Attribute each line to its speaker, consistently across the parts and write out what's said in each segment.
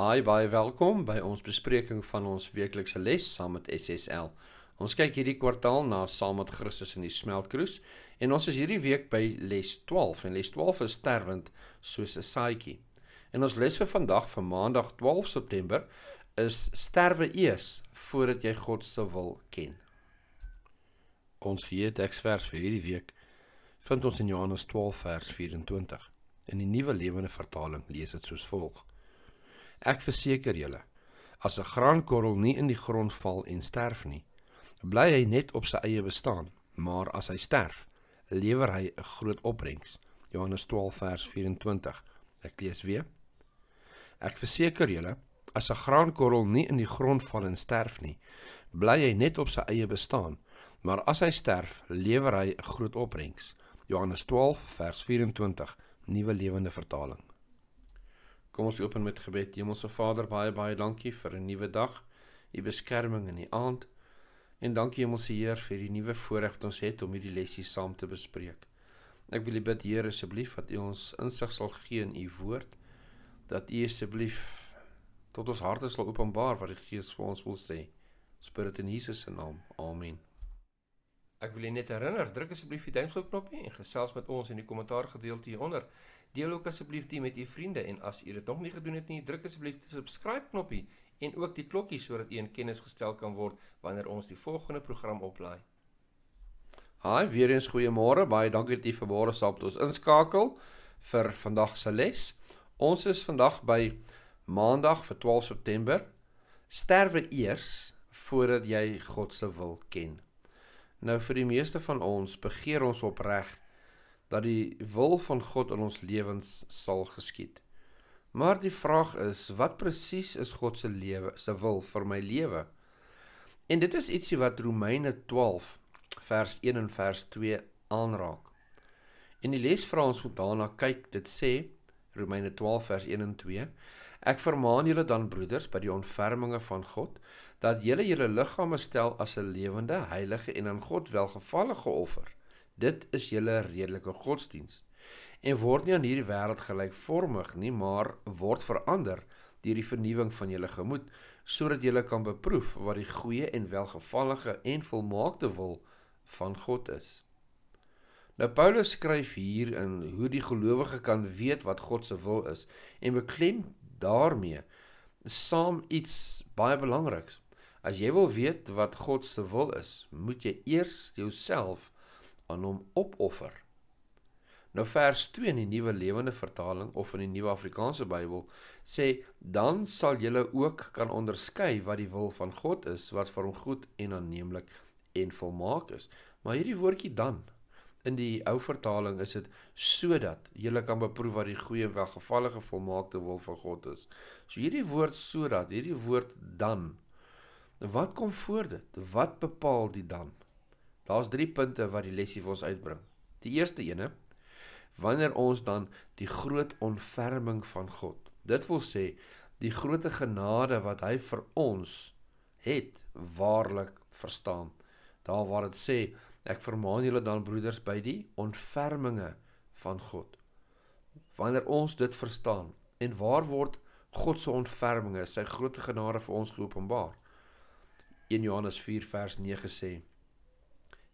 Speaker 1: Hi, baie welkom by ons bespreking van ons weeklikse les saam met SSL. Ons kyk hierdie kwartaal na saam met Christus in die smeltkroes en ons is hierdie week by les 12 en les 12 is sterwend soos 'n saadjie. En ons les vir vandag vir Maandag 12 September is sterwe eers voordat jy God se wil ken. Ons gee teksvers vir hierdie week vind ons in Johannes 12 vers 24. In die Nuwe Lewende Vertaling lees dit soos volg: Ek verseker julle, as 'n graankorrel nie in die grond val en sterf nie, bly hy net op sy eie bestaan, maar as hy sterf, lewer hy 'n groot opbrengs. Johannes 12 vers 24. Ek lees weer. Ek verseker julle, as 'n graankorrel nie in die grond val en sterf nie, bly hy net op sy eie bestaan, maar as hy sterf, lewer hy 'n groot opbrengs. Johannes 12 vers 24 nuwe lewende vertaling Kom ons open met gebed. Hemelse Vader, baie baie dankie vir 'n nuwe dag. U beskerming in die aand. En dankie Hemelse Heer vir die nuwe voorreg wat ons het om hierdie lessie saam te bespreek. Ek wil U bid Heer asseblief dat U ons insig sal gee in U woord dat U asseblief tot ons harte sal openbaar wat die Gees vir ons wil sê. Spirit in Jesus se naam. Amen. Ek wil net herinner, druk asseblief die duimpjie knoppie en gesels met ons in die kommentaar gedeelte hieronder. Deel ook asseblief dit met u vriende en as u dit nog nie gedoen het nie, druk asseblief die subscribe knoppie en ook die klokkie sodat u in kennis gestel kan word wanneer ons die volgende program oplaai. Haai, weer eens goeiemôre. Baie dankie dat u vanmôre saam met ons inskakel vir vandag se les. Ons is vandag by Maandag vir 12 September. Sterwe eers voordat jy God se wil ken. Nou vir die meeste van ons begeer ons opreg dat die wil van God in ons lewens sal geskied. Maar die vraag is, wat presies is God se lewe, se wil vir my lewe? En dit is ietsie wat Romeine 12 vers 1 en vers 2 aanraak. En die les vra ons om daarna kyk, dit sê Romeine 12 vers 1 en 2. Ek vermaan julle dan broeders by die ontferminge van God dat julle julle liggame stel as 'n lewende, heilige en aan God welgevallige offer. Dit is julle redelike godsdiens. En word nie aan hierdie wêreld gelykvormig nie, maar word verander deur die vernuwing van julle gemoed, sodat julle kan beproef wat die goeie en welgevallige en volmaakte wil van God is. Nou Paulus skryf hier in hoe die gelowige kan weet wat God se wil is en beklem daarmee saam iets baie belangriks. As jy wil weet wat God se wil is, moet jy eers jouself aan hom opoffer. Nou vers 2 in die Nuwe Lewende Vertaling of in die Nuwe Afrikaanse Bybel sê dan sal jy ook kan onderskei wat die wil van God is, wat vir hom goed en aanneemlik en volmaak is. Maar hierdie woordjie dan In die ou vertaling is dit sodat julle kan beproef wat die goeie welgevallige volmaakte wil van God is. So hierdie woord sodat, hierdie woord dan. Wat kom voor dit? Wat bepaal die dan? Daar's 3 punte wat die lesie vir ons uitbring. Die eerste ene wanneer ons dan die groot ontferming van God. Dit wil sê die groot genade wat hy vir ons het waarlik verstaan. Daar waar dit sê Ek vermaan julle dan broeders by die ontferminge van God. Wanneer ons dit verstaan en waar word God se ontferminge, sy grootte genade vir ons geopenbaar? 1 Johannes 4 vers 9 sê: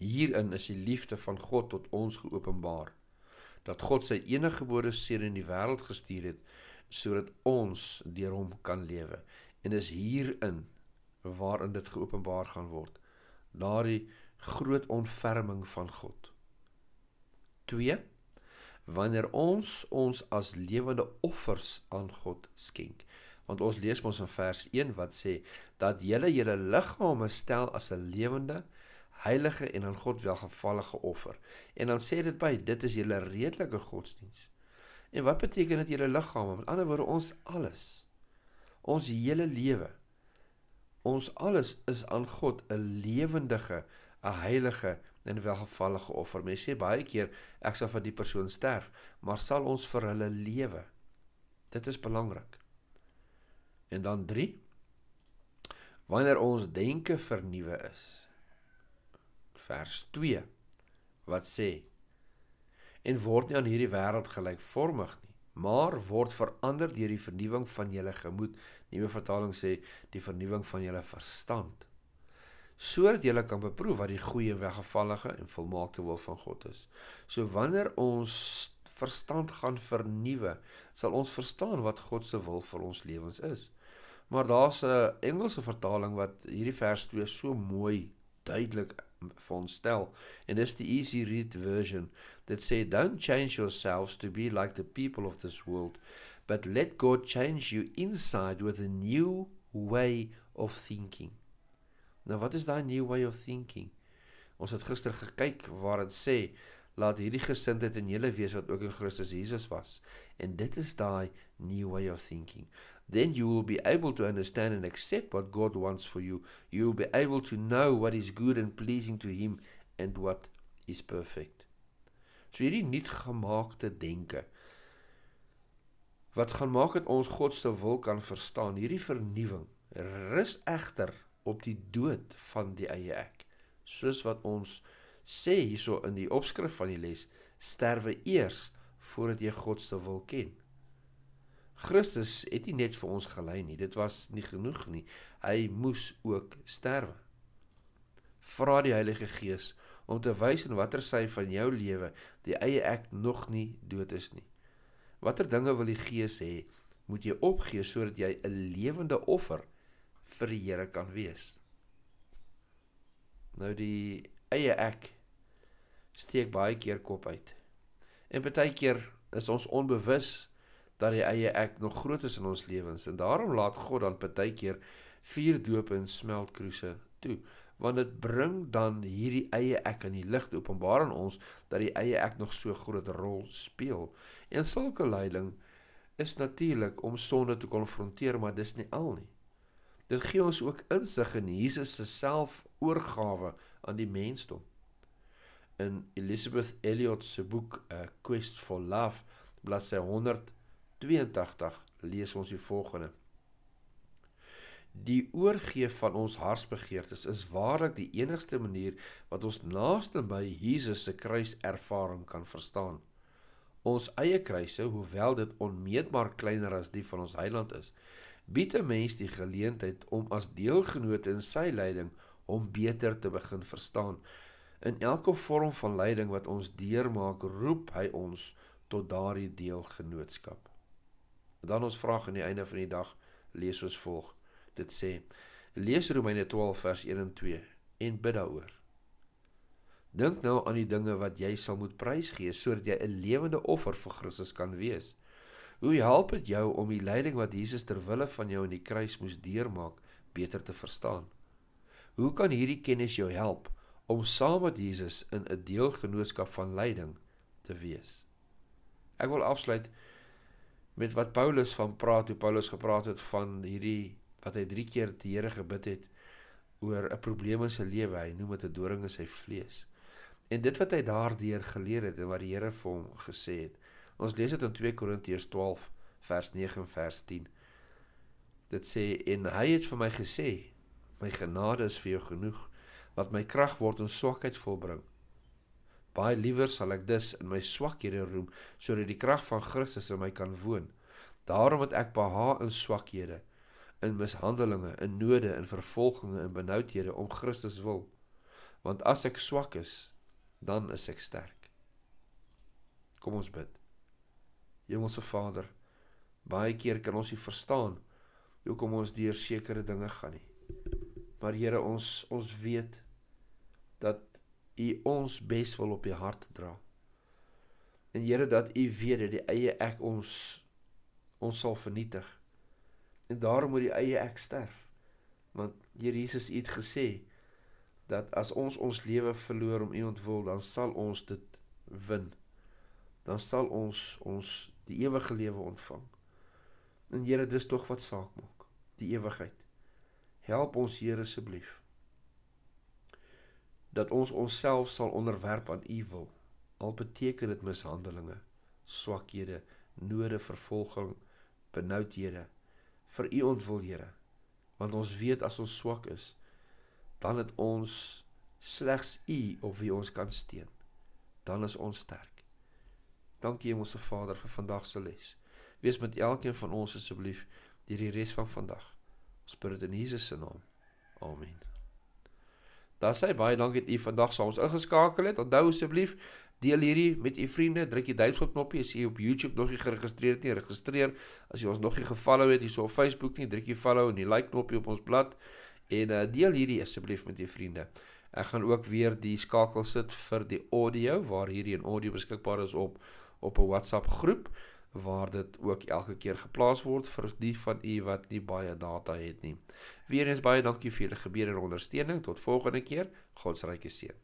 Speaker 1: Hierin is die liefde van God tot ons geopenbaar, dat God sy enige gebore seun in die wêreld gestuur het sodat ons deur hom kan lewe. En is hierin waarin dit geopenbaar gaan word. Daardie groot ontferming van God. 2 Wanneer ons ons as lewende offers aan God skenk. Want ons lees mos in vers 1 wat sê dat julle julle liggame stel as 'n lewende heilige en aan God welgevallige offer. En dan sê dit by dit is julle redelike godsdiens. En wat beteken dit julle liggame? Met ander woorde ons alles. Ons hele lewe. Ons alles is aan God 'n lewendige 'n heilige en welgevallige offer. Mense sê baie keer ek sal vir die persoon sterf, maar sal ons vir hulle lewe? Dit is belangrik. En dan 3 Wanneer ons denke vernuwe is. Vers 2 wat sê en word nie aan hierdie wêreld gelykvormig nie maar word verander deur die vernuwing van julle gemoed nuwe vertaling sê die vernuwing van julle verstand sodat jy kan beproef wat die goeie, weggevallige en volmaakte wil van God is. So wanneer ons verstand gaan vernuwe, sal ons verstaan wat God se wil vir ons lewens is. Maar daar's 'n Engelse vertaling wat hierdie vers 2 so mooi duidelik vir ons stel en dis die easy read version that say don't change yourselves to be like the people of this world but let God change you inside with a new way of thinking. Nou wat is daai new way of thinking? Ons het gister gekyk waar dit sê laat hierdie gesindheid in julle wees wat ook in Christus Jesus was. En dit is daai new way of thinking. Then you will be able to understand and accept what God wants for you. You will be able to know what is good and pleasing to him and what is perfect. So hierdie nuut gemaakte denke wat gaan maak dat ons God se wil kan verstaan. Hierdie vernuwing rus egter op die dood van die eie ek. Soos wat ons sê hierso in die opskrif van die les, sterwe eers voordat jy God se wil ken. Christus het nie net vir ons gelei nie, dit was nie genoeg nie. Hy moes ook sterwe. Vra die Heilige Gees om te wys in watter sy van jou lewe die eie ek nog nie dood is nie. Watter dinge wil die Gees hê? moet jy opgee sodat jy 'n lewende offer vir die Here kan wees. Nou die eie ek steek baie keer kop uit. En baie keer is ons onbewus dat die eie ek nog groot is in ons lewens en daarom laat God dan baie keer vier doop en smeltkroese toe want dit bring dan hierdie eie ek aan die lig openbaar aan ons dat die eie ek nog so groot rol speel en sulke leiding is natuurlik om sonde te konfronteer maar dis nie al nie Dit gee ons ook insig in Jesus se selfoorgawe aan die mensdom. In Elizabeth Elliot se boek A Quest for Love, bladsy 182, lees ons die volgende: Die oorgee van ons hartsbegeertes is waarlik die enigste manier wat ons naaste by Jesus se kruiservaring kan verstaan. Ons eie kruise, hoewel dit onmeetbaar kleiner as die van ons Heiland is, bied 'n mens die geleentheid om as deelgenoot in sy lyding hom beter te begin verstaan. In elke vorm van lyding wat ons deurmaak, roep hy ons tot daardie deelgenootskap. Dan ons vraag aan die einde van die dag lees ons volg. Dit sê: Lees Romeine 12 vers 1 en 2 en bid daaroor. Dink nou aan die dinge wat jy sal moet prysgee sodat jy 'n lewende offer vir Christus kan wees. Hoe help dit jou om die lyding wat Jesus ter wille van jou in die kruis moes deurmaak beter te verstaan? Hoe kan hierdie kennis jou help om saam met Jesus in 'n deelgenootskap van lyding te wees? Ek wil afsluit met wat Paulus van praat hoe Paulus gepraat het van hierdie wat hy 3 keer die Here gebid het oor 'n probleem in sy lewe. Hy noem dit 'n doring in sy vlees. En dit wat hy daardeur geleer het en wat die Here vir hom gesê het, Ons lees dit in 2 Korintiërs 12 vers 9 en vers 10. Dit sê en hy het vir my gesê: "My genade is vir jou genoeg, want my krag word in swakheid volbring." Baie liewer sal ek dus in my swakhede roem sodat die krag van Christus in my kan woon. Daarom het ek behaag in swakhede, in mishandelinge, in node, in vervolginge en benoudhede om Christus wil. Want as ek swak is, dan is ek sterk. Kom ons bid. Hemelse Vader, baie keer kan ons nie verstaan hoekom ons deur sekere dinge gaan nie. Maar Here, ons ons weet dat U ons bes wil op U hart dra. En Here, dat U weet dat die eie ek ons ons sal vernietig. En daarom moet die eie ek sterf. Want Here Jesus het gesê dat as ons ons lewe verloor om U ontwil, dan sal ons dit win. Dan sal ons ons die ewige lewe ontvang. En Here, dis tog wat saak maak, die ewigheid. Help ons Here asseblief dat ons onsself sal onderwerp aan U wil. Al beteken dit mishandelinge, swakhede, nood, vervolging, benoudhede vir U ontwil, Here. Want ons weet as ons swak is, dan het ons slegs U op wie ons kan steun. Dan is ons sterk. Dankie Hemelse Vader vir vandag se les. Wees met elkeen van ons asseblief deur die res van vandag. Ons bid dit in Jesus se naam. Amen. Daar sê baie dankie dat u vandag saam ons ingeskakel het. Onthou asseblief deel hierdie met u vriende, druk die duimpie knoppie as jy op YouTube nog nie geregistreer het nie, registreer. As jy ons nog nie gefollow het hierso op Facebook nie, druk die follow en die like knoppie op ons blad en uh, deel hierdie asseblief met u vriende. Ek gaan ook weer die skakel sit vir die audio waar hierdie in audio beskikbaar is op op 'n WhatsApp groep waar dit ook elke keer geplaas word vir die van u wat nie baie data het nie. Weereens baie dankie vir julle gebede en ondersteuning. Tot volgende keer. Godsryke seën.